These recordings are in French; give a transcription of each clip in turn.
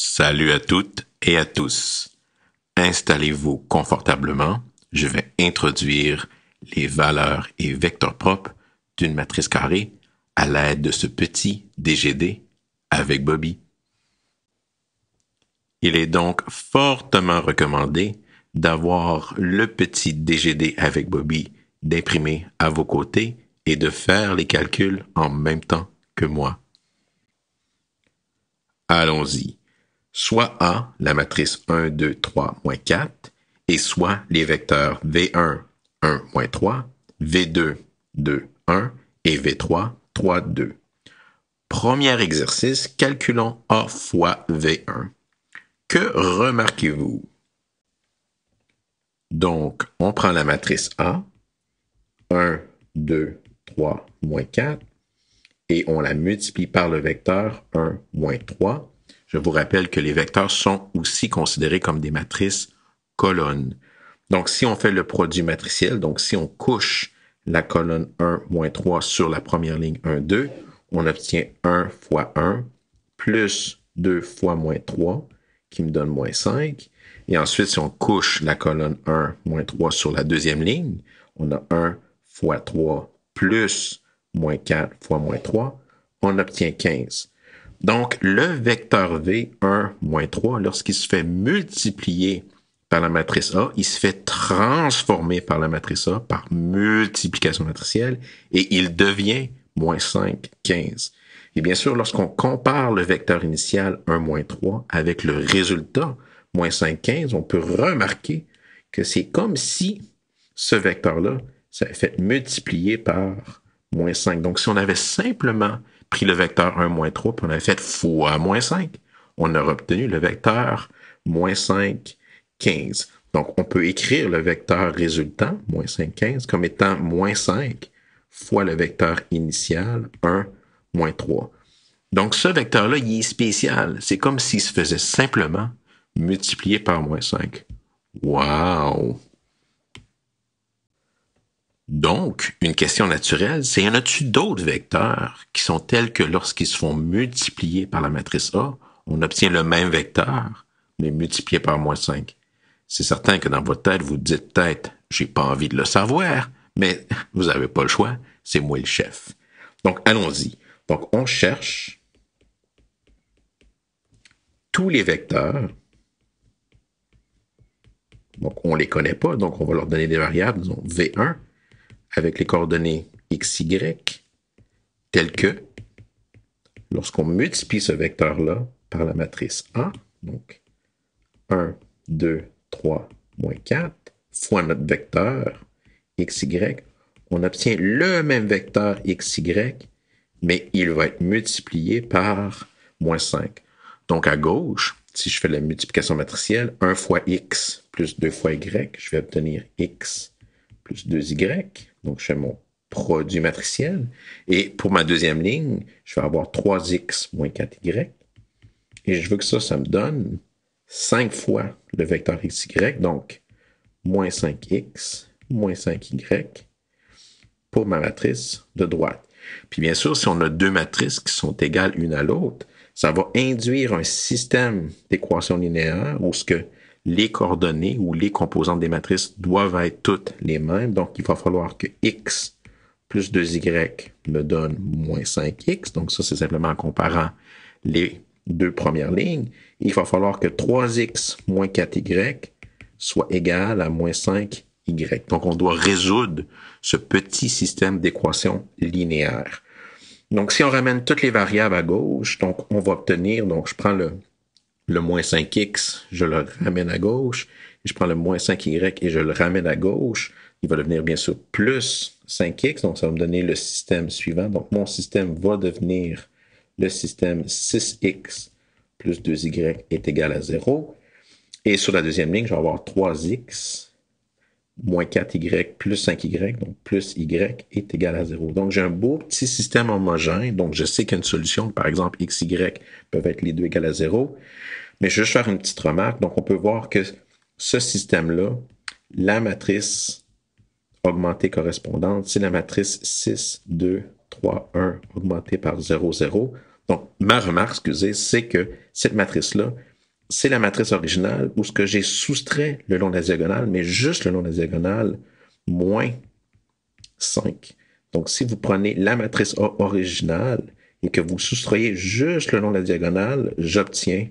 Salut à toutes et à tous. Installez-vous confortablement. Je vais introduire les valeurs et vecteurs propres d'une matrice carrée à l'aide de ce petit DGD avec Bobby. Il est donc fortement recommandé d'avoir le petit DGD avec Bobby d'imprimer à vos côtés et de faire les calculs en même temps que moi. Allons-y soit A, la matrice 1, 2, 3, moins 4, et soit les vecteurs V1, 1, moins 3, V2, 2, 1 et V3, 3, 2. Premier exercice, calculons A fois V1. Que remarquez-vous? Donc, on prend la matrice A, 1, 2, 3, moins 4, et on la multiplie par le vecteur 1, moins 3, je vous rappelle que les vecteurs sont aussi considérés comme des matrices colonnes. Donc, si on fait le produit matriciel, donc si on couche la colonne 1 moins 3 sur la première ligne 1, 2, on obtient 1 fois 1 plus 2 fois moins 3 qui me donne moins 5. Et ensuite, si on couche la colonne 1 moins 3 sur la deuxième ligne, on a 1 fois 3 plus moins 4 fois moins 3, on obtient 15. Donc, le vecteur V, 1 moins 3, lorsqu'il se fait multiplier par la matrice A, il se fait transformer par la matrice A par multiplication matricielle et il devient moins 5, 15. Et bien sûr, lorsqu'on compare le vecteur initial 1 moins 3 avec le résultat moins 5, 15, on peut remarquer que c'est comme si ce vecteur-là s'est fait multiplier par moins 5. Donc, si on avait simplement pris le vecteur 1, moins 3, puis on a fait fois moins 5. On a obtenu le vecteur moins 5, 15. Donc, on peut écrire le vecteur résultant, moins 5, 15, comme étant moins 5 fois le vecteur initial, 1, moins 3. Donc, ce vecteur-là, il est spécial. C'est comme s'il se faisait simplement multiplier par moins 5. Wow! Donc, une question naturelle, c'est y en a il d'autres vecteurs qui sont tels que lorsqu'ils se font multiplier par la matrice A, on obtient le même vecteur, mais multiplié par moins 5? C'est certain que dans votre tête, vous dites peut-être, j'ai pas envie de le savoir, mais vous n'avez pas le choix, c'est moi le chef. Donc, allons-y. Donc, on cherche tous les vecteurs. Donc, on ne les connaît pas, donc on va leur donner des variables, disons V1, avec les coordonnées x, y, telles que, lorsqu'on multiplie ce vecteur-là par la matrice A, donc 1, 2, 3, moins 4, fois notre vecteur x, y, on obtient le même vecteur x, y, mais il va être multiplié par moins 5. Donc à gauche, si je fais la multiplication matricielle, 1 fois x plus 2 fois y, je vais obtenir x plus 2y. Donc, je fais mon produit matriciel. Et pour ma deuxième ligne, je vais avoir 3x moins 4y. Et je veux que ça, ça me donne 5 fois le vecteur xy. Donc, moins 5x, moins 5y pour ma matrice de droite. Puis bien sûr, si on a deux matrices qui sont égales une à l'autre, ça va induire un système d'équations linéaires où ce que les coordonnées ou les composantes des matrices doivent être toutes les mêmes. Donc, il va falloir que x plus 2y me donne moins 5x. Donc, ça, c'est simplement en comparant les deux premières lignes. Il va falloir que 3x moins 4y soit égal à moins 5y. Donc, on doit résoudre ce petit système d'équations linéaires. Donc, si on ramène toutes les variables à gauche, donc on va obtenir, donc je prends le, le moins 5x, je le ramène à gauche. je prends le moins 5y et je le ramène à gauche. Il va devenir bien sûr plus 5x, donc ça va me donner le système suivant. Donc mon système va devenir le système 6x plus 2y est égal à 0. Et sur la deuxième ligne, je vais avoir 3x moins 4y plus 5y, donc plus y est égal à 0. Donc j'ai un beau petit système homogène, donc je sais qu'une solution, par exemple x, y, peuvent être les deux égales à 0, mais je vais juste faire une petite remarque, donc on peut voir que ce système-là, la matrice augmentée correspondante, c'est la matrice 6, 2, 3, 1 augmentée par 0, 0. Donc ma remarque, excusez, c'est que cette matrice-là, c'est la matrice originale où ce que j'ai soustrait le long de la diagonale, mais juste le long de la diagonale, moins 5. Donc, si vous prenez la matrice originale et que vous soustrayez juste le long de la diagonale, j'obtiens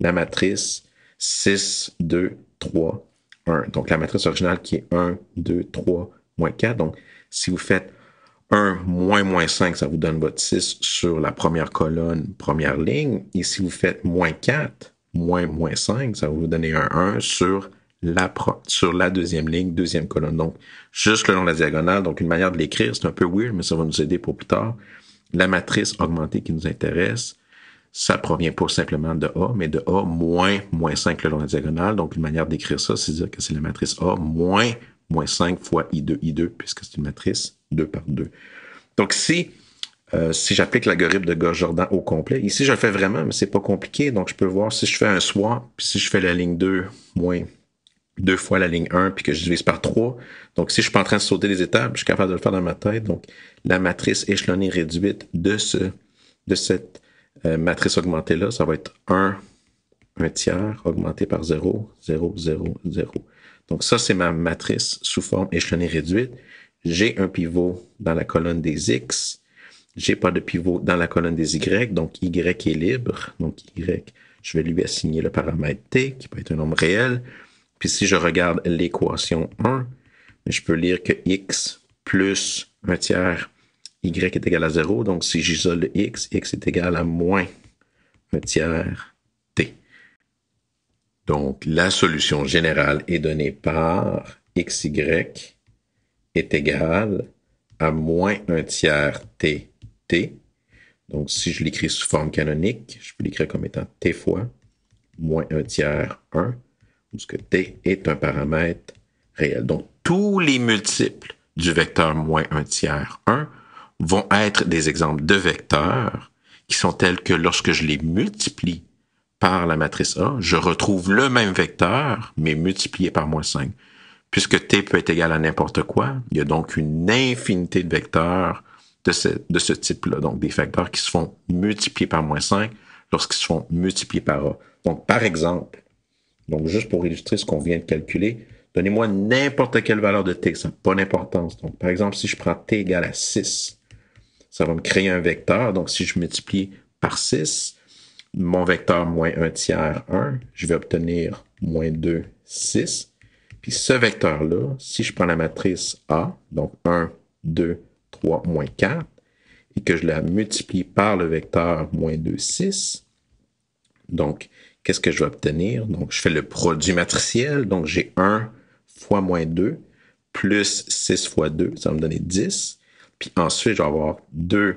la matrice 6, 2, 3, 1. Donc, la matrice originale qui est 1, 2, 3, moins 4. Donc, si vous faites 1, moins, moins 5, ça vous donne votre 6 sur la première colonne, première ligne. Et si vous faites moins 4, moins moins 5, ça va vous donner un 1 sur la, sur la deuxième ligne, deuxième colonne. Donc, juste le long de la diagonale. Donc, une manière de l'écrire, c'est un peu weird, mais ça va nous aider pour plus tard. La matrice augmentée qui nous intéresse, ça provient pas simplement de A, mais de A moins moins 5 le long de la diagonale. Donc, une manière d'écrire ça, c'est dire que c'est la matrice A moins moins 5 fois I2, I2, puisque c'est une matrice 2 par 2. Donc, si euh, si j'applique l'algorithme de gauss jordan au complet. Ici, je le fais vraiment, mais c'est pas compliqué. Donc, je peux voir si je fais un swap, puis si je fais la ligne 2 moins deux fois la ligne 1, puis que je divise par 3. Donc, si je suis pas en train de sauter les étapes, je suis capable de le faire dans ma tête. Donc, la matrice échelonnée réduite de, ce, de cette euh, matrice augmentée-là, ça va être 1, 1 tiers augmenté par 0, 0, 0, 0. Donc, ça, c'est ma matrice sous forme échelonnée réduite. J'ai un pivot dans la colonne des X j'ai pas de pivot dans la colonne des Y, donc Y est libre. Donc Y, je vais lui assigner le paramètre T, qui peut être un nombre réel. Puis si je regarde l'équation 1, je peux lire que X plus un tiers y est égal à 0. Donc, si j'isole x, x est égal à moins un tiers t. Donc, la solution générale est donnée par xy est égal à moins un tiers t donc, si je l'écris sous forme canonique, je peux l'écrire comme étant T fois moins 1 tiers 1, puisque T est un paramètre réel. Donc, tous les multiples du vecteur moins 1 tiers 1 vont être des exemples de vecteurs qui sont tels que lorsque je les multiplie par la matrice A, je retrouve le même vecteur, mais multiplié par moins 5. Puisque T peut être égal à n'importe quoi, il y a donc une infinité de vecteurs de ce, de ce type-là. Donc, des facteurs qui se font multiplier par moins 5 lorsqu'ils se font multiplier par A. Donc, par exemple, donc juste pour illustrer ce qu'on vient de calculer, donnez-moi n'importe quelle valeur de t, ça n'a pas d'importance. Donc, par exemple, si je prends t égale à 6, ça va me créer un vecteur. Donc, si je multiplie par 6, mon vecteur moins 1 tiers 1, je vais obtenir moins 2, 6. Puis ce vecteur-là, si je prends la matrice A, donc 1, 2, moins 4, et que je la multiplie par le vecteur moins 2, 6. Donc, qu'est-ce que je vais obtenir? Donc, je fais le produit matriciel, donc j'ai 1 fois moins 2, plus 6 fois 2, ça va me donner 10. Puis ensuite, je vais avoir 2,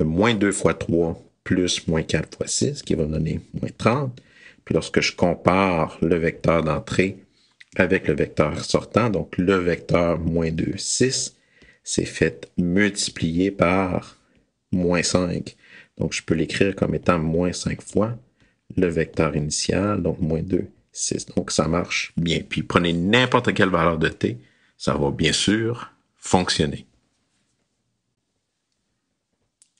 euh, moins 2 fois 3, plus moins 4 fois 6, qui va me donner moins 30. Puis lorsque je compare le vecteur d'entrée avec le vecteur sortant, donc le vecteur moins 2, 6, c'est fait multiplier par moins 5. Donc, je peux l'écrire comme étant moins 5 fois le vecteur initial, donc moins 2, 6. Donc, ça marche bien. Puis, prenez n'importe quelle valeur de t, ça va bien sûr fonctionner.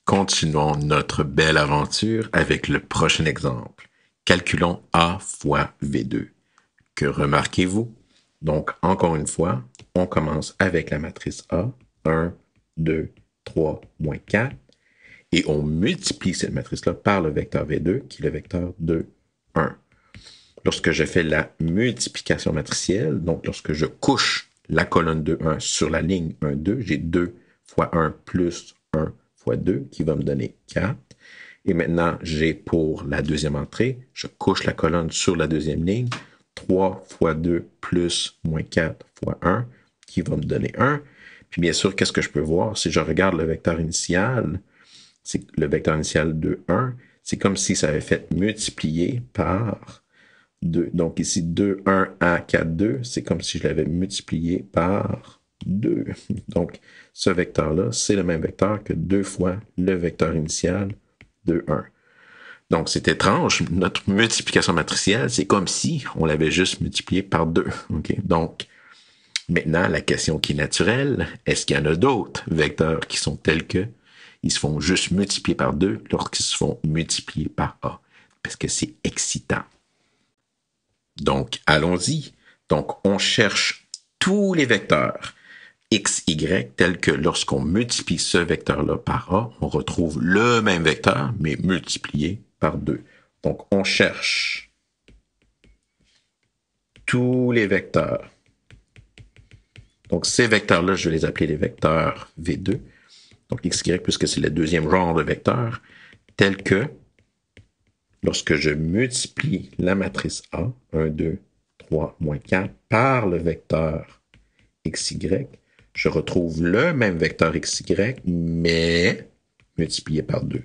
Continuons notre belle aventure avec le prochain exemple. Calculons A fois V2. Que remarquez-vous? Donc, encore une fois, on commence avec la matrice A 1, 2, 3, moins 4. Et on multiplie cette matrice-là par le vecteur V2, qui est le vecteur 2, 1. Lorsque je fais la multiplication matricielle, donc lorsque je couche la colonne 2, 1 sur la ligne 1, 2, j'ai 2 fois 1 plus 1 fois 2 qui va me donner 4. Et maintenant, j'ai pour la deuxième entrée, je couche la colonne sur la deuxième ligne, 3 fois 2 plus moins 4 fois 1 qui va me donner 1. Puis bien sûr, qu'est-ce que je peux voir? Si je regarde le vecteur initial, c'est le vecteur initial de 1, c'est comme si ça avait fait multiplier par 2. Donc ici, 2, 1, à 4, 2, c'est comme si je l'avais multiplié par 2. Donc ce vecteur-là, c'est le même vecteur que 2 fois le vecteur initial de 1. Donc, c'est étrange. Notre multiplication matricielle, c'est comme si on l'avait juste multiplié par 2. Okay? Donc, Maintenant, la question qui est naturelle, est-ce qu'il y en a d'autres vecteurs qui sont tels que ils se font juste multiplier par 2 lorsqu'ils se font multiplier par A? Parce que c'est excitant. Donc, allons-y. Donc, on cherche tous les vecteurs x, y, tels que lorsqu'on multiplie ce vecteur-là par A, on retrouve le même vecteur, mais multiplié par 2. Donc, on cherche tous les vecteurs donc, ces vecteurs-là, je vais les appeler les vecteurs V2. Donc, XY, puisque c'est le deuxième genre de vecteur, tel que lorsque je multiplie la matrice A, 1, 2, 3, moins 4, par le vecteur XY, je retrouve le même vecteur XY, mais multiplié par 2.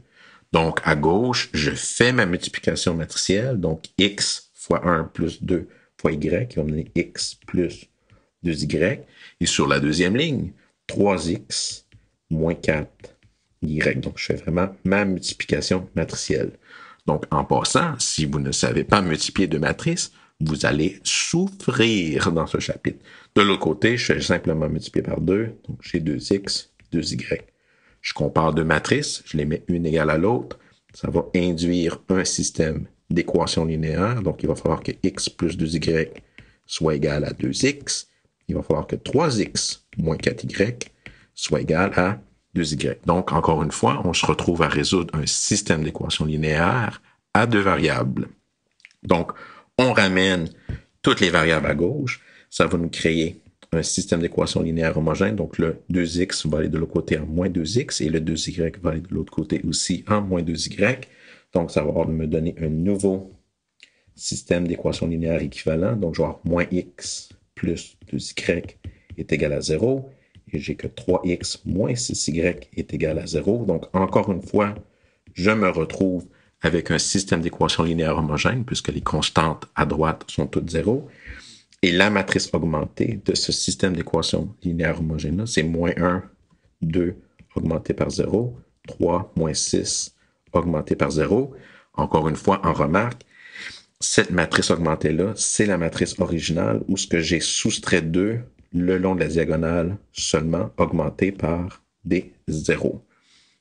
Donc, à gauche, je fais ma multiplication matricielle, donc X fois 1 plus 2 fois Y, qui va me X plus 2y. Et sur la deuxième ligne, 3x moins 4y. Donc, je fais vraiment ma multiplication matricielle. Donc, en passant, si vous ne savez pas multiplier de matrices, vous allez souffrir dans ce chapitre. De l'autre côté, je fais simplement multiplier par 2. Donc, j'ai 2x, 2y. Je compare deux matrices, je les mets une égale à l'autre. Ça va induire un système d'équations linéaires. Donc, il va falloir que x plus 2y soit égal à 2x il va falloir que 3x moins 4y soit égal à 2y. Donc, encore une fois, on se retrouve à résoudre un système d'équations linéaires à deux variables. Donc, on ramène toutes les variables à gauche. Ça va nous créer un système d'équations linéaires homogène. Donc, le 2x va aller de l'autre côté en moins 2x et le 2y va aller de l'autre côté aussi en moins 2y. Donc, ça va me donner un nouveau système d'équations linéaires équivalent. Donc, je vais avoir moins x plus 2y est égal à 0. Et j'ai que 3x moins 6y est égal à 0. Donc, encore une fois, je me retrouve avec un système d'équations linéaires homogènes, puisque les constantes à droite sont toutes 0. Et la matrice augmentée de ce système d'équations linéaires homogènes, c'est moins 1, 2 augmenté par 0, 3 moins 6 augmenté par 0. Encore une fois, en remarque, cette matrice augmentée-là, c'est la matrice originale où ce que j'ai soustrait d'eux le long de la diagonale seulement augmenté par des zéros.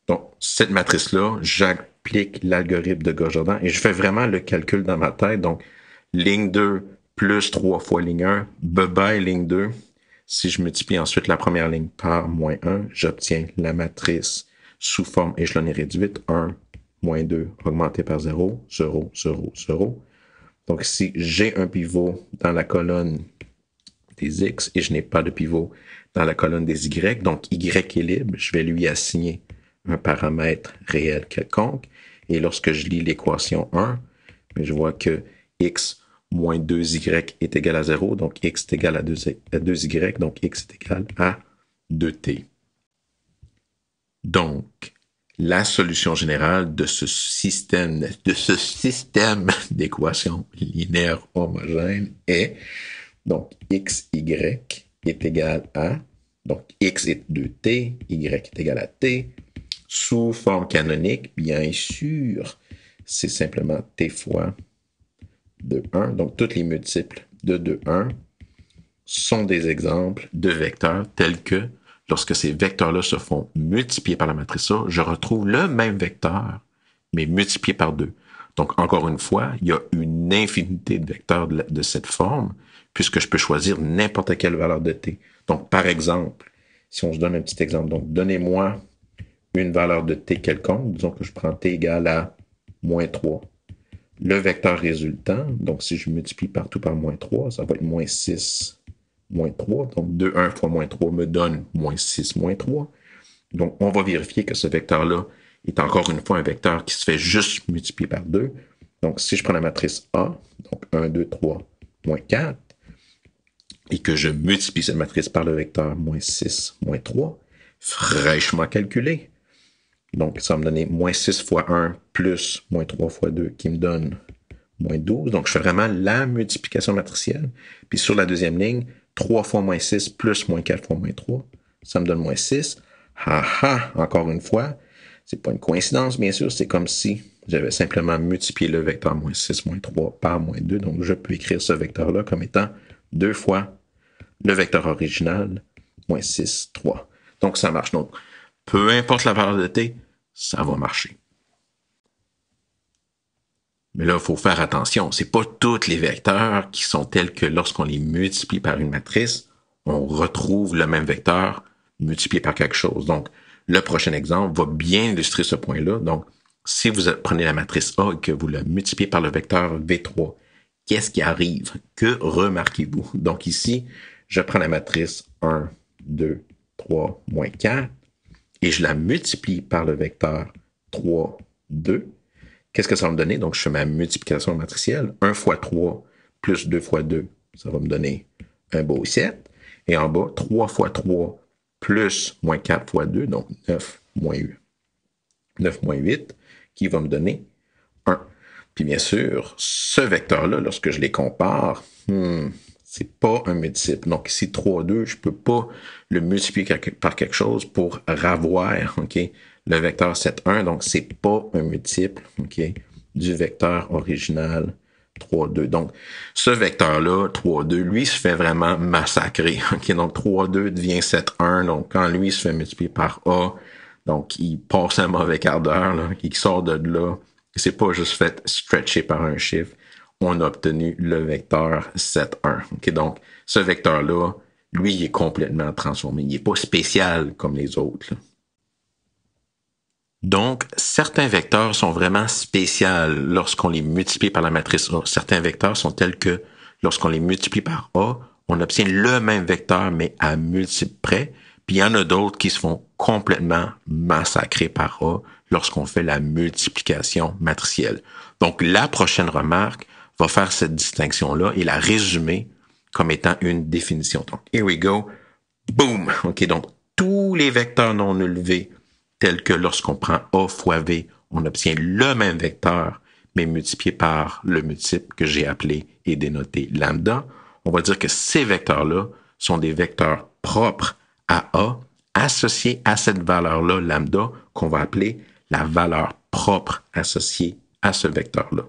Donc, cette matrice-là, j'applique l'algorithme de gauss et je fais vraiment le calcul dans ma tête. Donc, ligne 2 plus 3 fois ligne 1, bye-bye ligne 2. Si je multiplie ensuite la première ligne par moins 1, j'obtiens la matrice sous forme échelonnée réduite 1, moins 2, augmenté par 0, 0, 0, 0. Donc, si j'ai un pivot dans la colonne des X et je n'ai pas de pivot dans la colonne des Y, donc Y est libre, je vais lui assigner un paramètre réel quelconque. Et lorsque je lis l'équation 1, je vois que X moins 2y est égal à 0, donc x est égal à 2y, donc x est égal à 2t. Donc, la solution générale de ce système, d'équations linéaires homogènes est donc x, y est égal à donc x est de t y est égal à t sous forme canonique, bien sûr, c'est simplement t fois de 1. Donc toutes les multiples de 2, 1 sont des exemples de vecteurs tels que Lorsque ces vecteurs-là se font multiplier par la matrice A, je retrouve le même vecteur, mais multiplié par deux. Donc, encore une fois, il y a une infinité de vecteurs de, cette forme, puisque je peux choisir n'importe quelle valeur de t. Donc, par exemple, si on se donne un petit exemple, donc donnez-moi une valeur de t quelconque, disons que je prends t égale à moins 3. Le vecteur résultant, donc si je multiplie partout par moins 3, ça va être moins 6 moins 3. Donc 2, 1 fois moins 3 me donne moins 6, moins 3. Donc on va vérifier que ce vecteur-là est encore une fois un vecteur qui se fait juste multiplier par 2. Donc si je prends la matrice A, donc 1, 2, 3, moins 4, et que je multiplie cette matrice par le vecteur moins 6, moins 3, fraîchement calculé. Donc, ça va me donner moins 6 fois 1 plus moins 3 fois 2 qui me donne moins 12. Donc, je fais vraiment la multiplication matricielle. Puis sur la deuxième ligne, 3 fois moins 6 plus moins 4 fois moins 3, ça me donne moins 6. Ha ha, encore une fois, c'est pas une coïncidence, bien sûr, c'est comme si j'avais simplement multiplié le vecteur moins 6 moins 3 par moins 2. Donc, je peux écrire ce vecteur-là comme étant 2 fois le vecteur original, moins 6, 3. Donc, ça marche. Donc, peu importe la valeur de t, ça va marcher. Mais là, il faut faire attention. C'est pas tous les vecteurs qui sont tels que lorsqu'on les multiplie par une matrice, on retrouve le même vecteur multiplié par quelque chose. Donc, le prochain exemple va bien illustrer ce point-là. Donc, si vous prenez la matrice A et que vous la multipliez par le vecteur V3, qu'est-ce qui arrive? Que remarquez-vous? Donc ici, je prends la matrice 1, 2, 3, moins 4 et je la multiplie par le vecteur 3, 2. Qu'est-ce que ça va me donner? Donc, je fais ma multiplication matricielle. 1 fois 3 plus 2 fois 2, ça va me donner un beau 7. Et en bas, 3 fois 3 plus moins 4 fois 2, donc 9 moins 8. 9 moins 8, qui va me donner 1. Puis bien sûr, ce vecteur-là, lorsque je les compare, ce hmm, c'est pas un multiple. Donc ici, 3, 2, je peux pas le multiplier par quelque chose pour ravoir, OK, le vecteur 7,1, donc c'est pas un multiple OK, du vecteur original 3-2. Donc, ce vecteur-là, 3-2, lui se fait vraiment massacrer. OK? donc, 3-2 devient 7,1. Donc, quand lui se fait multiplier par A, donc il passe un mauvais quart d'heure, il sort de là. C'est pas juste fait stretcher par un chiffre. On a obtenu le vecteur 7,1. OK? donc, ce vecteur-là, lui, il est complètement transformé. Il n'est pas spécial comme les autres. Donc, certains vecteurs sont vraiment spéciaux lorsqu'on les multiplie par la matrice A. Certains vecteurs sont tels que lorsqu'on les multiplie par A, on obtient le même vecteur, mais à multiples près. Puis il y en a d'autres qui se font complètement massacrer par A lorsqu'on fait la multiplication matricielle. Donc, la prochaine remarque va faire cette distinction-là et la résumer comme étant une définition. Donc, here we go. Boom! OK, donc tous les vecteurs non élevés tel que lorsqu'on prend A fois V, on obtient le même vecteur, mais multiplié par le multiple que j'ai appelé et dénoté lambda, on va dire que ces vecteurs-là sont des vecteurs propres à A associés à cette valeur-là lambda qu'on va appeler la valeur propre associée à ce vecteur-là.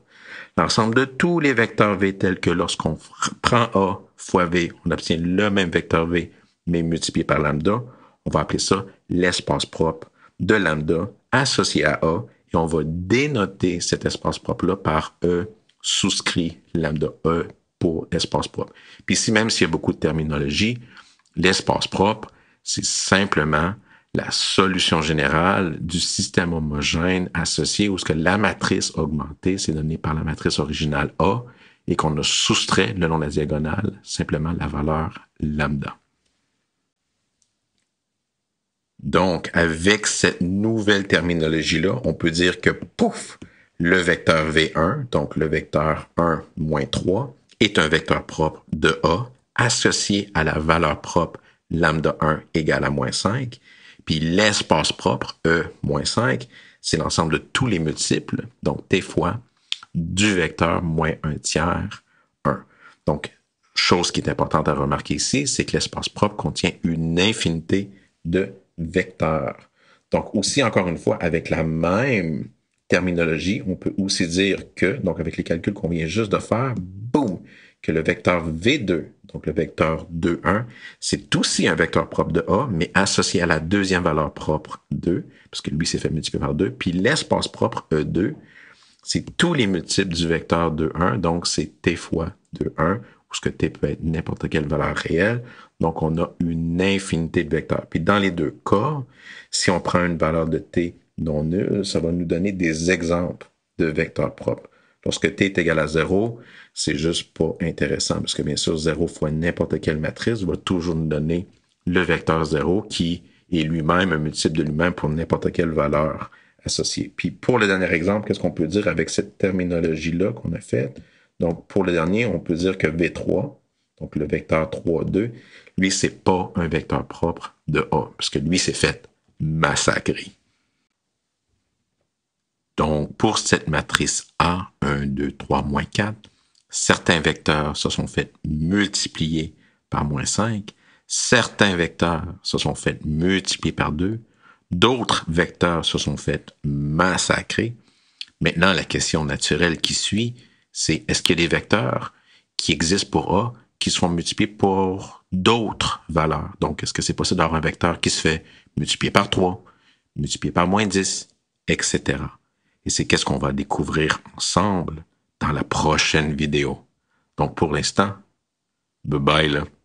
L'ensemble de tous les vecteurs V tels que lorsqu'on prend A fois V, on obtient le même vecteur V, mais multiplié par lambda, on va appeler ça l'espace propre de lambda associé à A et on va dénoter cet espace propre-là par E souscrit lambda E pour espace propre. Puis ici, même s'il y a beaucoup de terminologie, l'espace propre, c'est simplement la solution générale du système homogène associé où ce que la matrice augmentée, c'est donné par la matrice originale A et qu'on a soustrait le long de la diagonale simplement la valeur lambda. Donc, avec cette nouvelle terminologie-là, on peut dire que, pouf, le vecteur V1, donc le vecteur 1 moins 3, est un vecteur propre de A associé à la valeur propre lambda 1 égale à moins 5. Puis l'espace propre, E moins 5, c'est l'ensemble de tous les multiples, donc T fois, du vecteur moins 1 tiers 1. Donc, chose qui est importante à remarquer ici, c'est que l'espace propre contient une infinité de vecteur. Donc aussi, encore une fois, avec la même terminologie, on peut aussi dire que, donc avec les calculs qu'on vient juste de faire, boum, que le vecteur V2, donc le vecteur 2, 1, c'est aussi un vecteur propre de A, mais associé à la deuxième valeur propre 2, parce que lui s'est fait multiplier par 2, puis l'espace propre E2, c'est tous les multiples du vecteur 2, 1, donc c'est T fois 2, 1, où ce que T peut être n'importe quelle valeur réelle, donc, on a une infinité de vecteurs. Puis dans les deux cas, si on prend une valeur de t non nulle, ça va nous donner des exemples de vecteurs propres. Lorsque t est égal à 0, c'est juste pas intéressant parce que bien sûr, 0 fois n'importe quelle matrice va toujours nous donner le vecteur 0 qui est lui-même un multiple de lui-même pour n'importe quelle valeur associée. Puis pour le dernier exemple, qu'est-ce qu'on peut dire avec cette terminologie-là qu'on a faite? Donc pour le dernier, on peut dire que V3 donc le vecteur 3, 2, lui, ce n'est pas un vecteur propre de A, parce que lui, s'est fait massacrer. Donc, pour cette matrice A, 1, 2, 3, moins 4, certains vecteurs se sont fait multiplier par moins 5, certains vecteurs se sont fait multiplier par 2, d'autres vecteurs se sont fait massacrer. Maintenant, la question naturelle qui suit, c'est est-ce que les vecteurs qui existent pour A qui sont multipliés pour d'autres valeurs. Donc, est-ce que c'est possible d'avoir un vecteur qui se fait multiplier par 3, multiplié par moins 10, etc. Et c'est qu'est-ce qu'on va découvrir ensemble dans la prochaine vidéo. Donc, pour l'instant, bye bye là.